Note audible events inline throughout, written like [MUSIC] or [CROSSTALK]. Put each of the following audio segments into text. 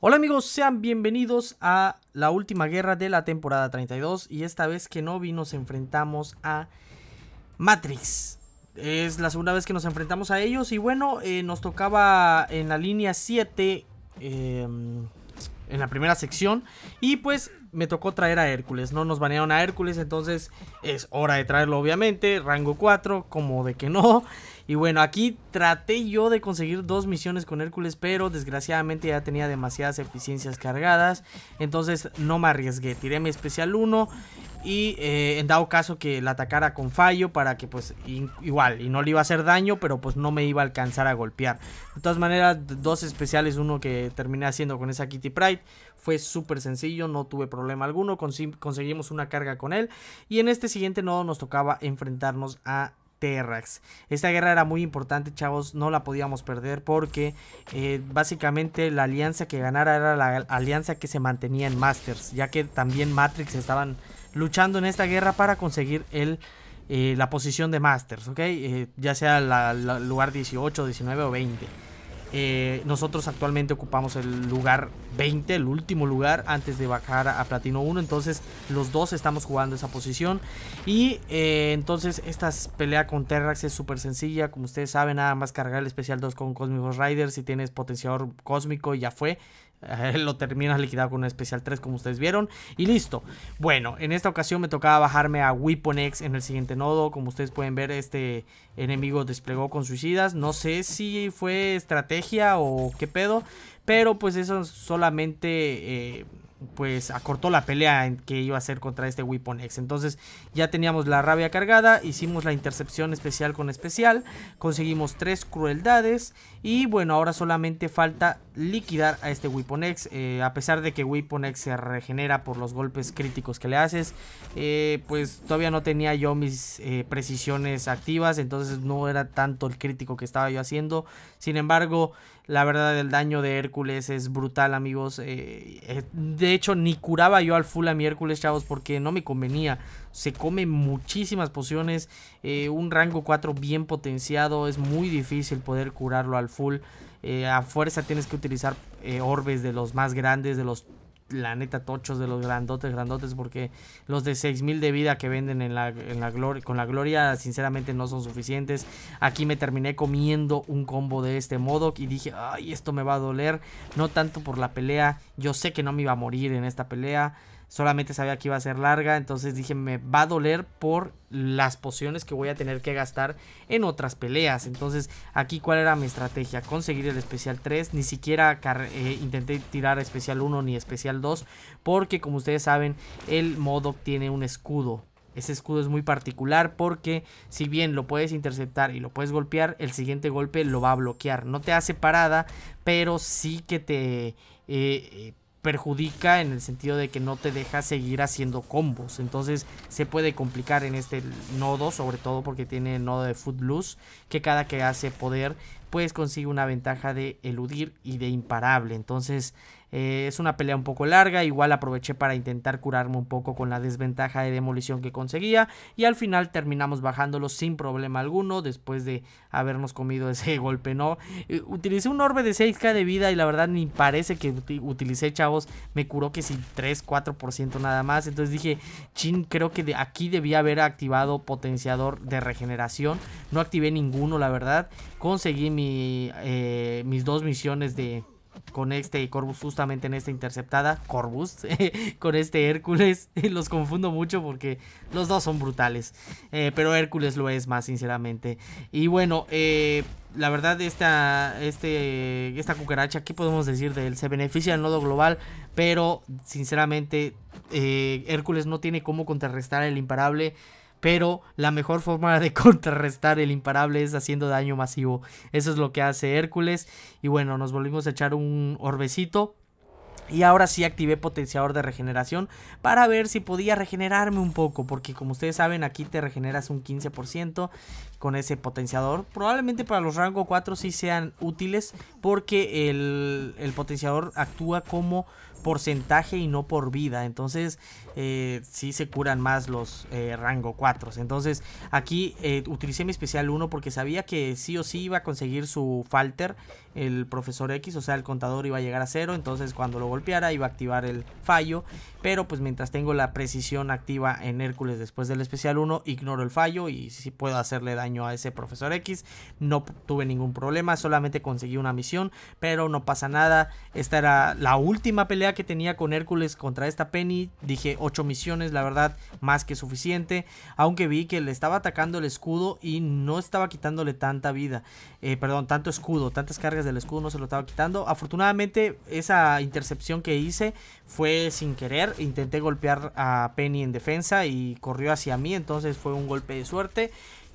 Hola amigos, sean bienvenidos a la última guerra de la temporada 32 y esta vez que no vi nos enfrentamos a Matrix. Es la segunda vez que nos enfrentamos a ellos y bueno, eh, nos tocaba en la línea 7, em, en la primera sección y pues me tocó traer a Hércules, no nos banearon a Hércules, entonces es hora de traerlo obviamente, rango 4, como de que no. Y bueno, aquí traté yo de conseguir dos misiones con Hércules, pero desgraciadamente ya tenía demasiadas eficiencias cargadas. Entonces no me arriesgué, tiré mi especial 1 y eh, en dado caso que la atacara con fallo para que pues igual, y no le iba a hacer daño, pero pues no me iba a alcanzar a golpear. De todas maneras, dos especiales, uno que terminé haciendo con esa Kitty Pride, fue súper sencillo, no tuve problema alguno, conseguimos una carga con él. Y en este siguiente nodo nos tocaba enfrentarnos a Terrax. Esta guerra era muy importante, chavos, no la podíamos perder porque eh, básicamente la alianza que ganara era la alianza que se mantenía en Masters, ya que también Matrix estaban luchando en esta guerra para conseguir el, eh, la posición de Masters, eh, ya sea el lugar 18, 19 o 20. Eh, nosotros actualmente ocupamos el lugar 20, el último lugar antes de bajar a, Platino 1. Entonces los dos estamos jugando esa posición. Y eh, entonces esta pelea con Terrax es súper sencilla. Como ustedes saben, nada más cargar el especial 2 con Cosmic Riders. Si tienes potenciador cósmico ya fue. [LAUGHS] lo termina liquidado con un especial 3 como ustedes vieron y listo bueno en esta ocasión me tocaba bajarme a Weapon X en el siguiente nodo como ustedes pueden ver este enemigo desplegó con suicidas no sé si fue estrategia o qué pedo pero pues eso solamente eh, pues acortó la pelea que iba a hacer contra este Weapon X. Entonces ya teníamos la rabia cargada, hicimos la intercepción especial con especial, conseguimos tres crueldades y bueno, ahora solamente falta liquidar a este Weaponex. Eh, a pesar de que X se regenera por los golpes críticos que le haces, eh, pues todavía no tenía yo mis eh, precisiones activas, entonces no era tanto el crítico que estaba yo haciendo. Sin embargo, la verdad el daño de Hércules es brutal, amigos. de hecho, ni curaba yo al full a mi Hércules, chavos, porque no me convenía. Se come muchísimas pociones, un rango 4 bien potenciado, es muy difícil poder curarlo al full. Eh, a fuerza tienes que utilizar eh, orbes de los más grandes, de los la tochos de los grandotes, grandotes, porque los de 6000 de vida que venden en la, gloria, con la gloria, sinceramente no son suficientes. Aquí me terminé comiendo un combo de este modo y dije, ay, esto me va a doler. No tanto por la pelea, yo sé que no me iba a morir en esta pelea solamente sabía que iba a ser larga, entonces dije me va a doler por las pociones que voy a tener que gastar en otras peleas. Entonces aquí cuál era mi estrategia, conseguir el especial 3, ni siquiera eh, intenté tirar especial 1 ni especial 2, porque como ustedes saben el modo tiene un escudo. Ese escudo es muy particular porque si bien lo puedes interceptar y lo puedes golpear, el siguiente golpe lo va a bloquear. No te hace parada, pero sí que te... Eh, eh, perjudica en el sentido de que no te deja seguir haciendo combos. Entonces se puede complicar en este nodo, sobre todo porque tiene el nodo de Footloose, que cada que hace poder, pues consigue una ventaja de eludir y de imparable. Entonces eh, es una pelea un poco larga, igual aproveché para intentar curarme un poco con la desventaja de demolición que conseguía y al final terminamos bajándolo sin problema alguno después de habernos comido [LAUGHS] ese golpe, ¿no? Eh, utilicé un orbe de 6k de vida y la verdad ni parece que utilicé, chavos, me curó que si 3, 4% nada más, entonces dije, chin, creo que de aquí debía haber activado potenciador de regeneración, no activé ninguno, la verdad, conseguí mi, eh, mis dos misiones de con este y Corbus justamente en esta interceptada. Corbus [LAUGHS] con este Hércules. [LAUGHS] Los confundo mucho porque los dos son brutales. Eh, pero Hércules lo es más, sinceramente. Y bueno, eh, la verdad, esta, este, esta cucaracha, ¿qué podemos decir de él? Se beneficia del nodo global, pero sinceramente eh, Hércules no tiene cómo contrarrestar el imparable pero la mejor forma de [LAUGHS] contrarrestar el imparable es haciendo daño masivo. Eso es lo que hace Hércules. Y bueno, nos volvimos a echar un orbecito. Y ahora sí activé potenciador de regeneración para ver si podía regenerarme un poco, porque como ustedes saben aquí te regeneras un 15%, con ese potenciador. Probablemente para los rango 4 sí sean útiles porque el, potenciador actúa como porcentaje y no por vida. Entonces eh, si se curan más los eh, rango 4. Entonces aquí eh, utilicé mi especial 1 porque sabía que sí o sí iba a conseguir su falter. El profesor X, o sea el contador iba a llegar a 0. Entonces cuando lo golpeara iba a activar el fallo. Pero pues mientras tengo la precisión activa en Hércules después del especial 1 ignoro el fallo y si puedo hacerle daño a ese profesor X. No tuve ningún problema, solamente conseguí una misión, pero no pasa nada. Esta era la última pelea que tenía con Hércules contra esta Penny. Dije 8 misiones, la verdad, más que suficiente. Aunque vi que le estaba atacando el escudo y no estaba quitándole tanta vida. Eh, perdón, tanto escudo, tantas cargas del escudo no se lo estaba quitando. Afortunadamente, esa intercepción que hice fue sin querer. Intenté golpear a Penny en defensa y corrió hacia mí, entonces fue un golpe de suerte.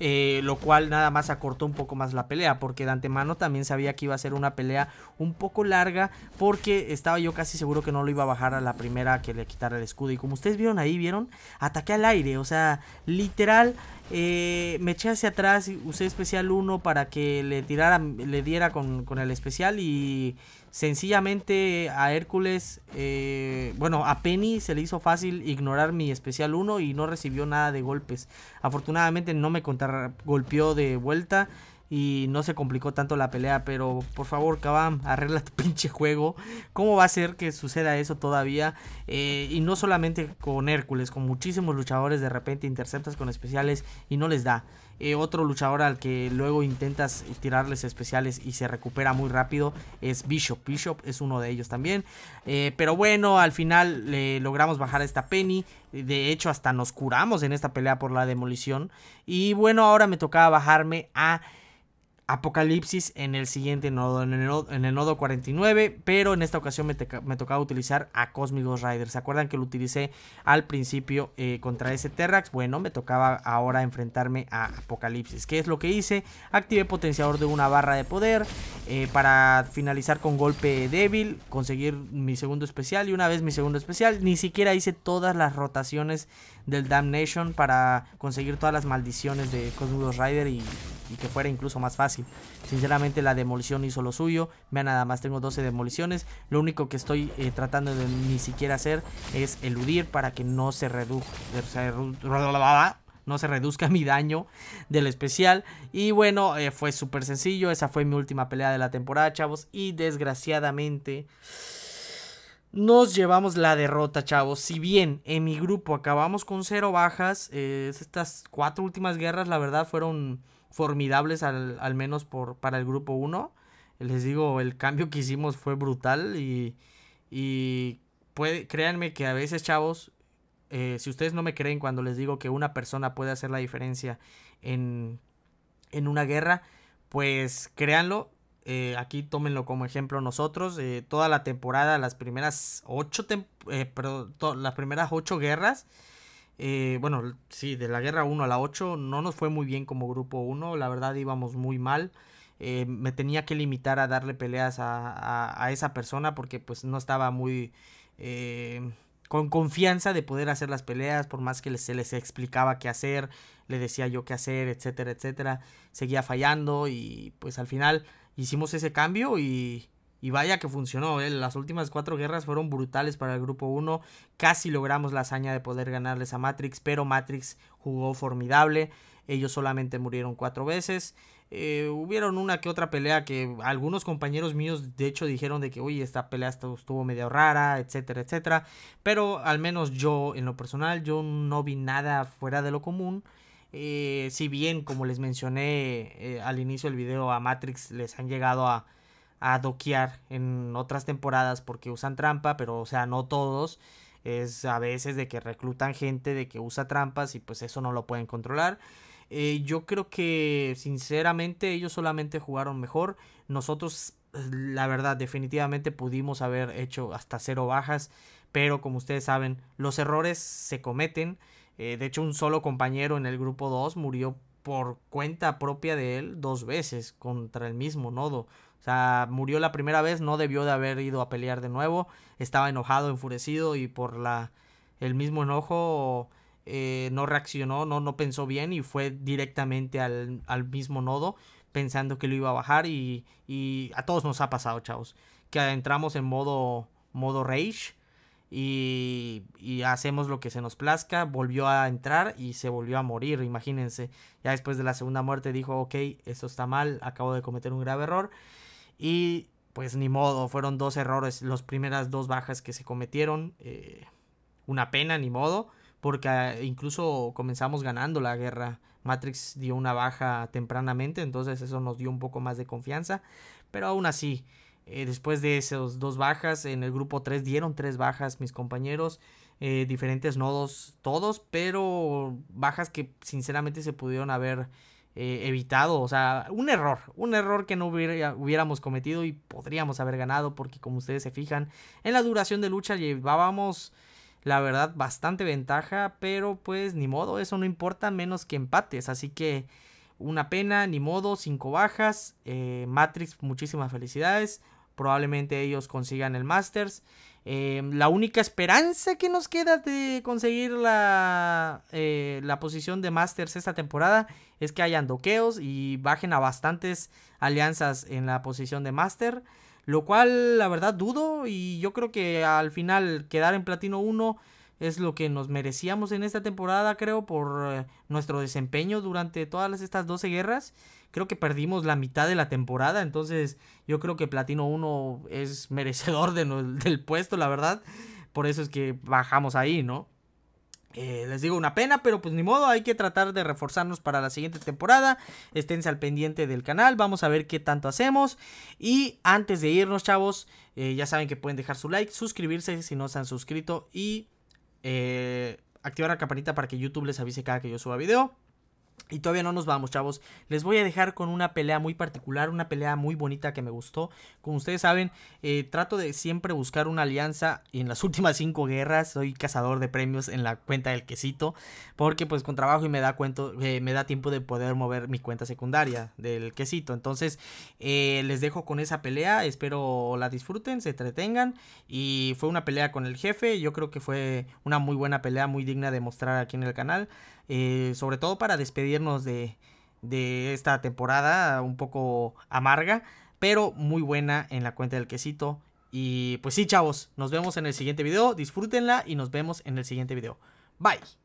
Eh, lo cual nada más acortó un poco más la pelea, porque de antemano también sabía que iba a ser una pelea un poco larga, porque estaba yo casi seguro que no lo iba a bajar a la primera que le quitara el escudo. Y como ustedes vieron ahí, vieron, ataqué al aire, o sea, literal, eh, me eché hacia atrás, usé especial 1 para que le tirara, le diera con el especial y Sencillamente a Hércules, eh, bueno, a Penny se le hizo fácil ignorar mi especial 1 y no recibió nada de golpes. Afortunadamente no me golpeó de vuelta y no se complicó tanto la pelea, pero por favor, Kabam, [LAUGHS] arregla tu pinche juego. ¿Cómo va a ser que suceda eso todavía? Eh, y no solamente con Hércules, con muchísimos luchadores de repente interceptas con especiales y no les da. Eh, otro luchador al que luego intentas tirarles especiales y se recupera muy rápido es Bishop. Bishop es uno de ellos también. Eh, pero bueno, al final le eh, logramos bajar a esta Penny. De hecho, hasta nos curamos en esta pelea por la demolición. Y bueno, ahora me tocaba bajarme a Apocalipsis en el siguiente nodo, en el nodo, 49, pero en esta ocasión me, tocaba utilizar a Cosmic Rider. ¿Se acuerdan que lo utilicé al principio eh, contra ese Terrax? Bueno, me tocaba ahora enfrentarme a Apocalipsis. ¿Qué es lo que hice? Activé potenciador de una barra de poder eh, para finalizar con golpe débil, conseguir mi segundo especial y una vez mi segundo especial. Ni siquiera hice todas las rotaciones del Damnation para conseguir todas las maldiciones de Cosmic Rider y que fuera incluso más fácil. Sinceramente la demolición hizo lo suyo, vean nada más tengo 12 demoliciones, lo único que estoy eh, tratando de ni siquiera hacer es eludir para que no se reduzca, no se reduzca [LAUGHS] mi daño del especial. Y bueno, eh, fue súper sencillo. Esa fue mi última pelea de la temporada, chavos. Y desgraciadamente nos llevamos la derrota, chavos. Si bien en mi grupo acabamos con cero bajas, eh, estas cuatro últimas guerras, la verdad, fueron formidables, al, menos por, para el grupo 1. Les digo, el cambio que hicimos fue brutal y, y créanme que a veces, chavos, eh, si ustedes no me creen cuando les digo que una persona puede hacer la diferencia en, en una guerra, pues créanlo, eh, aquí tómenlo como ejemplo nosotros. Eh, toda la temporada, las primeras ocho, eh, las primeras ocho guerras. bueno, sí, de la guerra 1 a la 8 no nos fue muy bien como grupo 1, la verdad íbamos muy mal. me tenía que limitar a darle peleas a, a esa persona porque pues no estaba muy con confianza de poder hacer las peleas, por más que se les explicaba qué hacer, le decía yo qué hacer, etcétera, etcétera. Seguía fallando y pues al final hicimos ese cambio y, y vaya que funcionó. ¿eh? Las últimas cuatro guerras fueron brutales para el grupo 1. Casi logramos la hazaña de poder ganarles a Matrix, pero Matrix jugó formidable. Ellos solamente murieron cuatro veces. Eh, hubieron una que otra pelea que algunos compañeros míos de hecho dijeron de que, oye, esta pelea estuvo medio rara, etcétera, etcétera. Pero al menos yo, en lo personal, yo no vi nada fuera de lo común. Eh, si bien, como les mencioné eh, al inicio del video, a Matrix les han llegado a, doquear en otras temporadas porque usan trampa, pero o sea, no todos. Es a veces de que reclutan gente, de que usa trampas y pues eso no lo pueden controlar. Eh, yo creo que sinceramente ellos solamente jugaron mejor. Nosotros, la verdad, definitivamente pudimos haber hecho hasta cero bajas. Pero como ustedes saben, los errores se cometen. Eh, de hecho, un solo compañero en el grupo 2 murió por cuenta propia de él dos veces contra el mismo nodo. O sea, murió la primera vez, no debió de haber ido a pelear de nuevo. Estaba enojado, enfurecido y por la el mismo enojo eh, no reaccionó, no, no pensó bien y fue directamente al, mismo nodo pensando que lo iba a bajar y, a todos nos ha pasado, chavos. Que entramos en modo, modo rage y, hacemos lo que se nos plazca. Volvió a entrar y se volvió a morir, imagínense. Ya después de la segunda muerte dijo, ok, esto está mal, acabo de cometer un grave error. Y pues ni modo, fueron dos errores, las primeras dos bajas que se cometieron. Eh, una pena, ni modo, porque ah, incluso comenzamos ganando la guerra. Matrix dio una baja tempranamente, entonces eso nos dio un poco más de confianza. Pero aún así, eh, después de esas dos bajas, en el grupo 3 dieron tres bajas mis compañeros, eh, diferentes nodos todos, pero bajas que sinceramente se pudieron haber eh, evitado. O sea, un error, un error que no hubiéramos cometido y podríamos haber ganado, porque como ustedes se fijan, en la duración de lucha llevábamos la verdad, bastante ventaja, pero pues ni modo, eso no importa menos que empates, así que una pena, ni modo, cinco bajas, Matrix, muchísimas felicidades, probablemente ellos consigan el Masters. Eh, la única esperanza que nos queda de conseguir la, eh, la posición de Masters esta temporada es que hayan doqueos y bajen a bastantes alianzas en la posición de Master. Lo cual la verdad dudo y yo creo que al final quedar en Platino 1 es lo que nos merecíamos en esta temporada, creo, por eh, nuestro desempeño durante todas estas 12 guerras. Creo que perdimos la mitad de la temporada, entonces yo creo que Platino 1 es merecedor del puesto, la verdad. Por eso es que bajamos ahí, ¿no? Eh, les digo una pena, pero pues ni modo, hay que tratar de reforzarnos para la siguiente temporada. Esténse al pendiente del canal, vamos a ver qué tanto hacemos. Y antes de irnos, chavos, eh, ya saben que pueden dejar su like, suscribirse si no se han suscrito y eh, activar la campanita para que YouTube les avise cada que yo suba video. Y todavía no nos vamos, chavos. Les voy a dejar con una pelea muy particular, una pelea muy bonita que me gustó. Como ustedes saben, eh, trato de siempre buscar una alianza. Y en las [LAUGHS] últimas cinco guerras soy cazador de premios en la cuenta del quesito. Porque pues con trabajo y me da, cuenta... Eh, me da tiempo de poder mover mi cuenta secundaria del quesito. Entonces eh, les dejo con esa pelea. Espero la disfruten, se entretengan. Y fue una pelea con el jefe. Yo creo que fue una muy buena pelea, muy digna de mostrar aquí en el canal. Eh, sobre todo para despedirnos de, de esta temporada un poco amarga, pero muy buena en la cuenta del quesito. Y pues sí, chavos, nos vemos en el siguiente video, disfrútenla y nos vemos en el siguiente video. Bye.